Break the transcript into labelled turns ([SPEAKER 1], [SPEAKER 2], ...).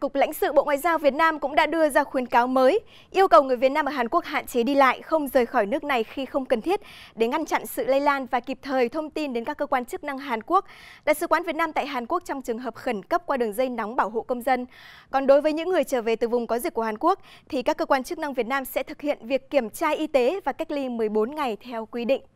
[SPEAKER 1] Cục lãnh sự Bộ Ngoại giao Việt Nam cũng đã đưa ra khuyến cáo mới, yêu cầu người Việt Nam ở Hàn Quốc hạn chế đi lại, không rời khỏi nước này khi không cần thiết để ngăn chặn sự lây lan và kịp thời thông tin đến các cơ quan chức năng Hàn Quốc, đại sứ quán Việt Nam tại Hàn Quốc trong trường hợp khẩn cấp qua đường dây nóng bảo hộ công dân. Còn đối với những người trở về từ vùng có dịch của Hàn Quốc thì các cơ quan chức năng Việt Nam sẽ thực hiện việc kiểm tra y tế và cách ly 14 ngày theo quy định.